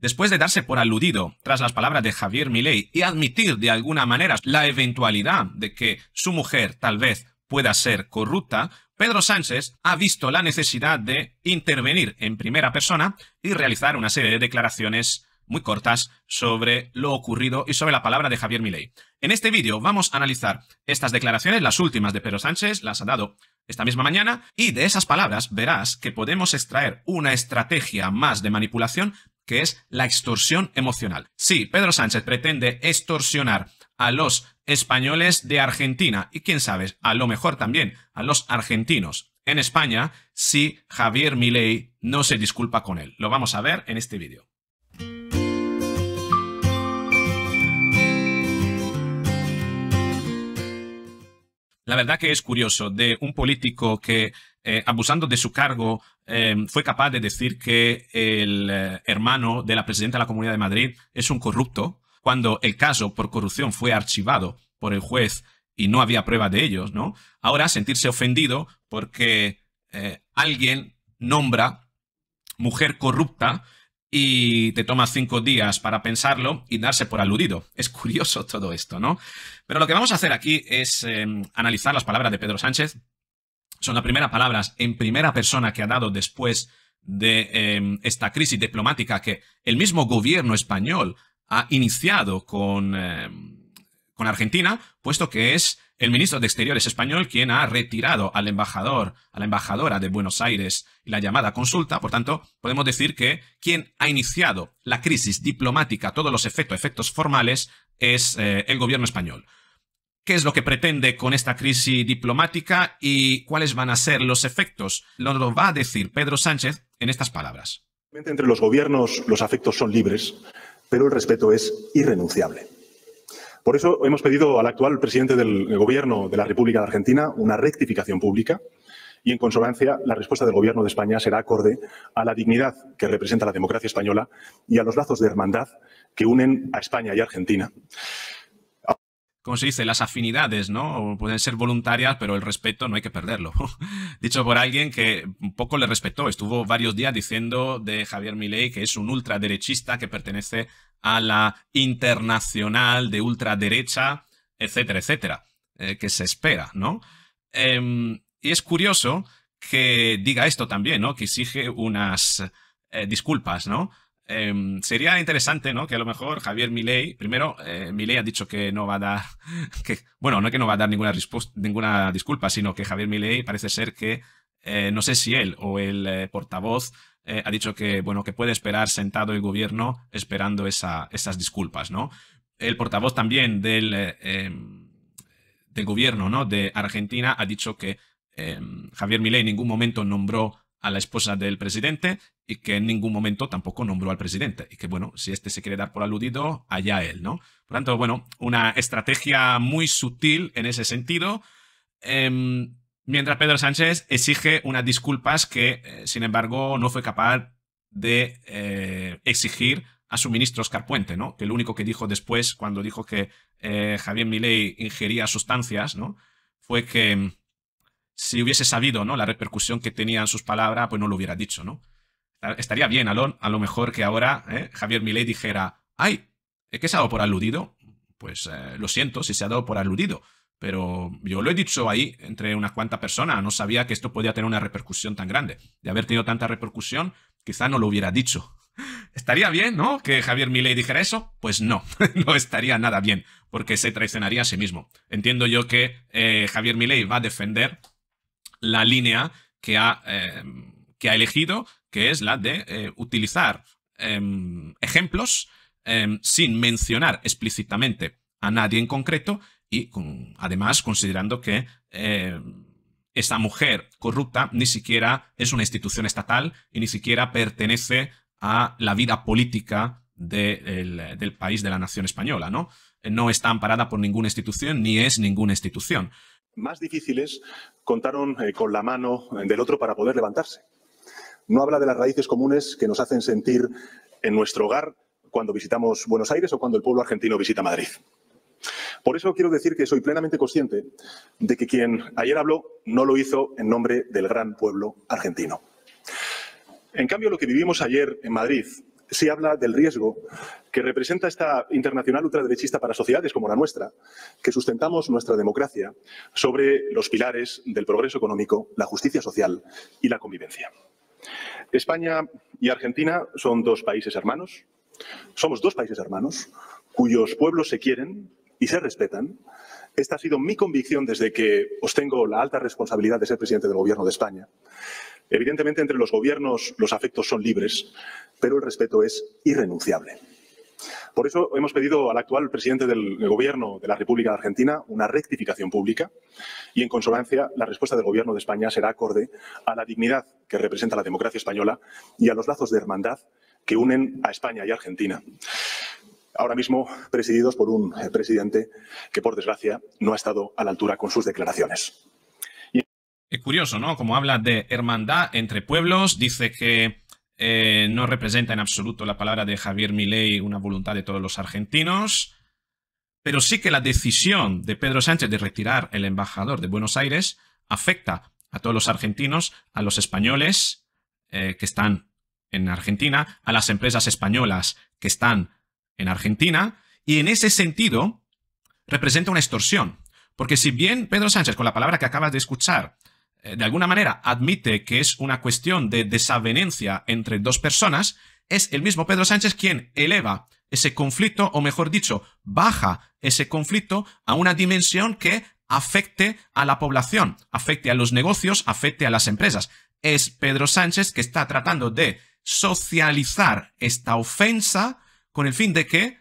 Después de darse por aludido tras las palabras de Javier Milei y admitir de alguna manera la eventualidad de que su mujer tal vez pueda ser corrupta, Pedro Sánchez ha visto la necesidad de intervenir en primera persona y realizar una serie de declaraciones muy cortas sobre lo ocurrido y sobre la palabra de Javier Milei. En este vídeo vamos a analizar estas declaraciones, las últimas de Pedro Sánchez, las ha dado esta misma mañana, y de esas palabras verás que podemos extraer una estrategia más de manipulación que es la extorsión emocional. Sí, Pedro Sánchez pretende extorsionar a los españoles de Argentina y quién sabe, a lo mejor también a los argentinos en España si Javier Milei no se disculpa con él. Lo vamos a ver en este vídeo. La verdad que es curioso de un político que, eh, abusando de su cargo, eh, fue capaz de decir que el eh, hermano de la presidenta de la Comunidad de Madrid es un corrupto, cuando el caso por corrupción fue archivado por el juez y no había prueba de ellos, ¿no? Ahora sentirse ofendido porque alguien nombra mujer corrupta y te tomas cinco días para pensarlo y darse por aludido. Es curioso todo esto, ¿no? Pero lo que vamos a hacer aquí es em, analizar las palabras de Pedro Sánchez. Son las primeras palabras en primera persona que ha dado después de em, esta crisis diplomática que el mismo gobierno español ha iniciado con... Em, con Argentina, puesto que es el ministro de Exteriores español quien ha retirado al embajador, a la embajadora de Buenos Aires y la llamada consulta. Por tanto, podemos decir que quien ha iniciado la crisis diplomática todos los efectos, efectos formales, es eh, el gobierno español. ¿Qué es lo que pretende con esta crisis diplomática y cuáles van a ser los efectos? lo va a decir Pedro Sánchez en estas palabras. Entre los gobiernos los afectos son libres, pero el respeto es irrenunciable. Por eso hemos pedido al actual presidente del Gobierno de la República de Argentina una rectificación pública y, en consonancia, la respuesta del Gobierno de España será acorde a la dignidad que representa la democracia española y a los lazos de hermandad que unen a España y Argentina. ¿cómo se dice? Las afinidades, ¿no? pueden ser voluntarias, pero el respeto no hay que perderlo. Dicho por alguien que un poco le respetó, estuvo varios días diciendo de Javier Milei que es un ultraderechista que pertenece a la internacional de ultraderecha, etcétera, etcétera, eh, que se espera, ¿no? Em, y es curioso que diga esto también, ¿no? Que exige unas eh, disculpas, ¿no? Em, sería interesante, ¿no? Que a lo mejor Javier Milei, primero, eh, Milei ha dicho que no va a dar, bueno, no que no va a dar ninguna, ninguna disculpa, sino que Javier Milei parece ser que, eh, no sé si él o el eh, portavoz eh, ha dicho que, bueno, que puede esperar sentado el gobierno esperando esas disculpas, ¿no? El portavoz también del, em, del gobierno, ¿no? De Argentina ha dicho que em, Javier Milei en ningún momento nombró a la esposa del presidente y que en ningún momento tampoco nombró al presidente. Y que, bueno, si este se quiere dar por aludido, allá él, ¿no? Por tanto, bueno, una estrategia muy sutil en ese sentido. Em, mientras Pedro Sánchez exige unas disculpas que, eh, sin embargo, no fue capaz de eh, exigir a su ministro Oscar Puente, ¿no? Que lo único que dijo después, cuando dijo que eh, Javier Milei ingería sustancias, ¿no? Fue que si hubiese sabido ¿no? la repercusión que tenían sus palabras, pues no lo hubiera dicho, ¿no? Estaría bien, a a lo mejor, que ahora ¿eh? Javier Milei dijera, ay, que se ha dado por aludido? Pues eh, lo siento si se ha dado por aludido, pero yo lo he dicho ahí entre unas cuantas personas, no sabía que esto podía tener una repercusión tan grande. De haber tenido tanta repercusión, quizá no lo hubiera dicho. ¿Estaría bien, no? Que Javier Milei dijera eso. Pues no, no estaría nada bien, porque se traicionaría a sí mismo. Entiendo yo que eh, Javier Milei va a defender la línea que ha, em, que ha elegido, que es la de eh, utilizar em, ejemplos em, sin mencionar explícitamente a nadie en concreto y además considerando que esta mujer corrupta ni siquiera es una institución estatal y ni siquiera pertenece a la vida política del país de la nación española, ¿no? No está amparada por ninguna institución ni es ninguna institución más difíciles contaron eh, con la mano del otro para poder levantarse. No habla de las raíces comunes que nos hacen sentir en nuestro hogar cuando visitamos Buenos Aires o cuando el pueblo argentino visita Madrid. Por eso quiero decir que soy plenamente consciente de que quien ayer habló no lo hizo en nombre del gran pueblo argentino. En cambio, lo que vivimos ayer en Madrid se habla del riesgo que representa esta internacional ultraderechista para sociedades como la nuestra, que sustentamos nuestra democracia sobre los pilares del progreso económico, la justicia social y la convivencia. España y Argentina son dos países hermanos. Somos dos países hermanos cuyos pueblos se quieren y se respetan. Esta ha sido mi convicción desde que os la alta responsabilidad de ser presidente del Gobierno de España. Evidentemente, entre los gobiernos los afectos son libres, pero el respeto es irrenunciable. Por eso hemos pedido al actual presidente del Gobierno de la República de Argentina una rectificación pública y, en consonancia, la respuesta del Gobierno de España será acorde a la dignidad que representa la democracia española y a los lazos de hermandad que unen a España y Argentina. Ahora mismo presididos por un eh, presidente que, por desgracia, no ha estado a la altura con sus declaraciones. Es curioso, ¿no? Como habla de hermandad entre pueblos, dice que eh, no representa en absoluto la palabra de Javier Milei una voluntad de todos los argentinos, pero sí que la decisión de Pedro Sánchez de retirar el embajador de Buenos Aires afecta a todos los argentinos, a los españoles eh, que están en Argentina, a las empresas españolas que están en Argentina, y en ese sentido representa una extorsión. Porque si bien Pedro Sánchez, con la palabra que acabas de escuchar, eh, de alguna manera admite que es una cuestión de desavenencia entre dos personas, es el mismo Pedro Sánchez quien eleva ese conflicto, o mejor dicho, baja ese conflicto a una dimensión que afecte a la población, afecte a los negocios, afecte a las empresas. Es Pedro Sánchez que está tratando de socializar esta ofensa con el fin de que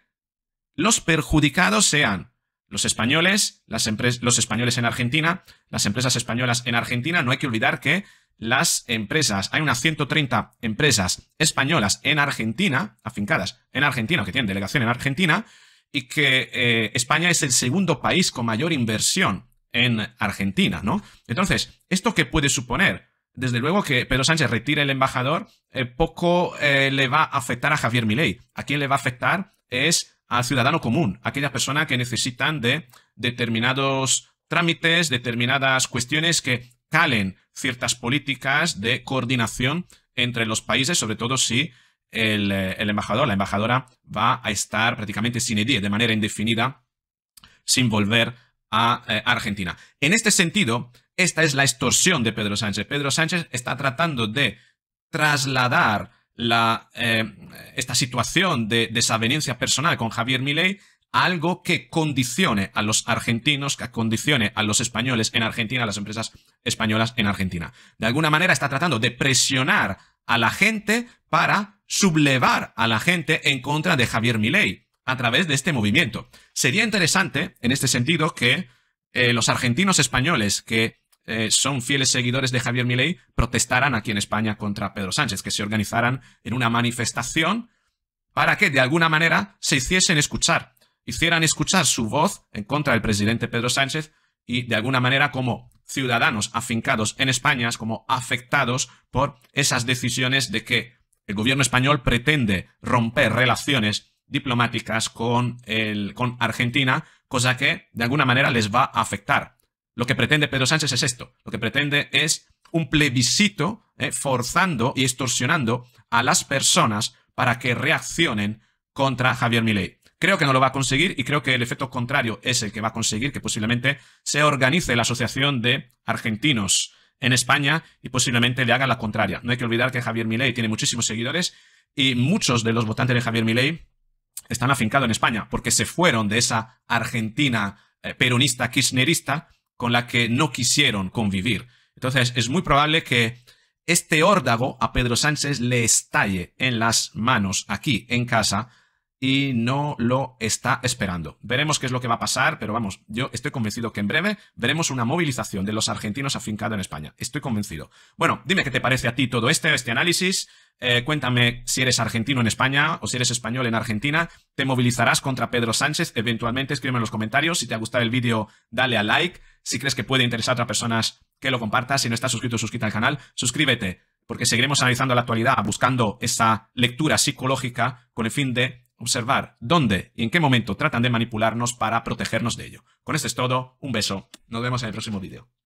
los perjudicados sean los españoles, las los españoles en Argentina, las empresas españolas en Argentina. No hay que olvidar que las empresas, hay unas 130 empresas españolas en Argentina, afincadas en Argentina, que tienen delegación en Argentina, y que eh, España es el segundo país con mayor inversión en Argentina, ¿no? Entonces, ¿esto qué puede suponer? Desde luego que Pedro Sánchez retire el embajador, eh, poco eh, le va a afectar a Javier Milei. ¿A quién le va a afectar? es al ciudadano común, aquellas personas que necesitan de determinados trámites, determinadas cuestiones que calen ciertas políticas de coordinación entre los países, sobre todo si el, eh, el embajador, la embajadora va a estar prácticamente sin edir, de manera indefinida, sin volver eh, a Argentina. En este sentido, esta es la extorsión de Pedro Sánchez. Pedro Sánchez está tratando de trasladar la, eh, esta situación de desavenencia personal con Javier Milei algo que condicione a los argentinos, que condicione a los españoles en Argentina, a las empresas españolas en Argentina. De alguna manera está tratando de presionar a la gente para sublevar a la gente en contra de Javier Milei a través de este movimiento. Sería interesante, en este sentido, que eh, los argentinos españoles que eh, son fieles seguidores de Javier Milei, protestaran aquí en España contra Pedro Sánchez, que se organizaran en una manifestación para que de alguna manera se hiciesen escuchar, hicieran escuchar su voz en contra del presidente Pedro Sánchez y de alguna manera como ciudadanos afincados en España, como afectados por esas decisiones de que el gobierno español pretende romper relaciones diplomáticas con, el, con Argentina, cosa que de alguna manera les va a afectar. Lo que pretende Pedro Sánchez es esto. Lo que pretende es un plebiscito eh, forzando y extorsionando a las personas para que reaccionen contra Javier Milei. Creo que no lo va a conseguir y creo que el efecto contrario es el que va a conseguir que posiblemente se organice la Asociación de Argentinos en España y posiblemente le haga la contraria. No hay que olvidar que Javier Milei tiene muchísimos seguidores y muchos de los votantes de Javier Milei están afincados en España porque se fueron de esa Argentina eh, peronista kirchnerista con la que no quisieron convivir. Entonces es muy probable que este órdago a Pedro Sánchez le estalle en las manos aquí en casa y no lo está esperando. Veremos qué es lo que va a pasar, pero vamos, yo estoy convencido que en breve veremos una movilización de los argentinos afincados en España. Estoy convencido. Bueno, dime qué te parece a ti todo este, este análisis. Eh, cuéntame si eres argentino en España o si eres español en Argentina. ¿Te movilizarás contra Pedro Sánchez? Eventualmente escríbeme en los comentarios. Si te ha gustado el vídeo, dale a like. Si crees que puede interesar a otras personas, que lo compartas. Si no estás suscrito, suscríbete al canal. Suscríbete, porque seguiremos analizando la actualidad, buscando esa lectura psicológica con el fin de observar dónde y en qué momento tratan de manipularnos para protegernos de ello. Con esto es todo, un beso, nos vemos en el próximo vídeo.